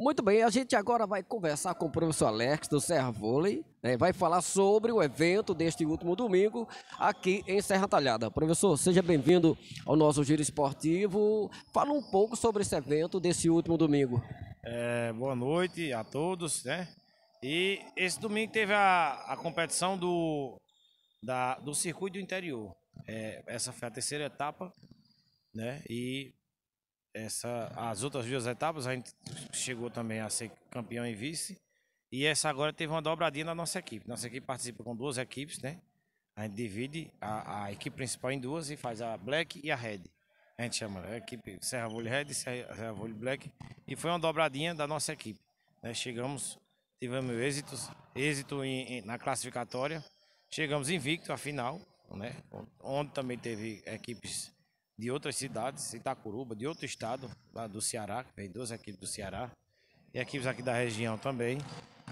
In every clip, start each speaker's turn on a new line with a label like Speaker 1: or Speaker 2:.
Speaker 1: Muito bem, a gente agora vai conversar com o professor Alex do Serra Vôlei, né, vai falar sobre o evento deste último domingo aqui em Serra Talhada. Professor, seja bem-vindo ao nosso Giro Esportivo. Fala um pouco sobre esse evento desse último domingo. É, boa noite a todos, né?
Speaker 2: E esse domingo teve a, a competição do, da, do Circuito do Interior. É, essa foi a terceira etapa, né? E essa, as outras duas etapas a gente chegou também a ser campeão e vice. E essa agora teve uma dobradinha na nossa equipe. Nossa equipe participa com duas equipes, né? A gente divide a, a equipe principal em duas e faz a black e a red. A gente chama a né? equipe Serra Vôlei Red, Serra Vôlei Black. E foi uma dobradinha da nossa equipe. Né? Chegamos, tivemos êxitos, êxito em, em, na classificatória. Chegamos invicto à final, né? Onde também teve equipes de outras cidades, Itacuruba, de outro estado, lá do Ceará, vem duas equipes do Ceará, e equipes aqui da região também.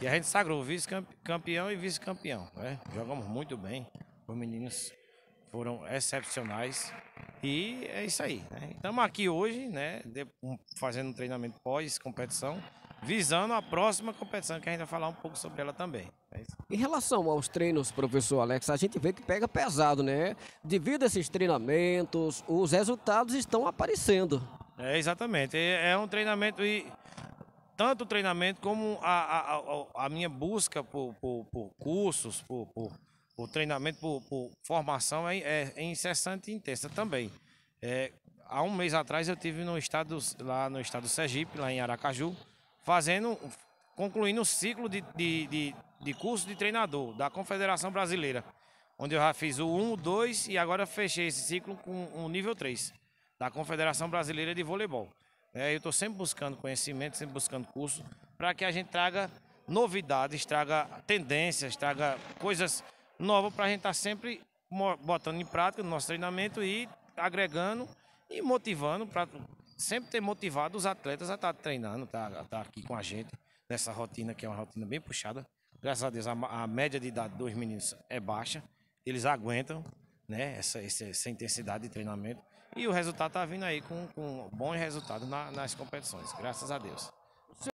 Speaker 2: E a gente sagrou vice-campeão e vice-campeão, né? Jogamos muito bem, os meninos foram excepcionais e é isso aí. Né? Estamos né? aqui hoje, né? Fazendo um treinamento pós-competição visando a próxima competição, que a gente vai falar um pouco sobre ela também. É
Speaker 1: em relação aos treinos, professor Alex, a gente vê que pega pesado, né? Devido a esses treinamentos, os resultados estão aparecendo.
Speaker 2: É, exatamente. É, é um treinamento e tanto o treinamento como a, a, a, minha busca por, por, por cursos, por, por, por, treinamento, por, por formação é, é, é, incessante e intensa também. É, há um mês atrás eu tive no estado lá no estado do Sergipe, lá em Aracaju, fazendo, concluindo o ciclo de, de, de, de curso de treinador da Confederação Brasileira, onde eu já fiz o 1, o 2 e agora fechei esse ciclo com o nível 3 da Confederação Brasileira de Voleibol. É, eu estou sempre buscando conhecimento, sempre buscando curso, para que a gente traga novidades, traga tendências, traga coisas novas para a gente estar tá sempre botando em prática no nosso treinamento e agregando e motivando para sempre ter motivado os atletas a estar tá treinando, a tá, estar tá aqui com a gente, nessa rotina que é uma rotina bem puxada. Graças a Deus, a, a média de idade dos meninos é baixa, eles aguentam né, essa, essa, intensidade de treinamento. E o resultado está vindo aí com, com bons resultados na, nas competições, graças a Deus.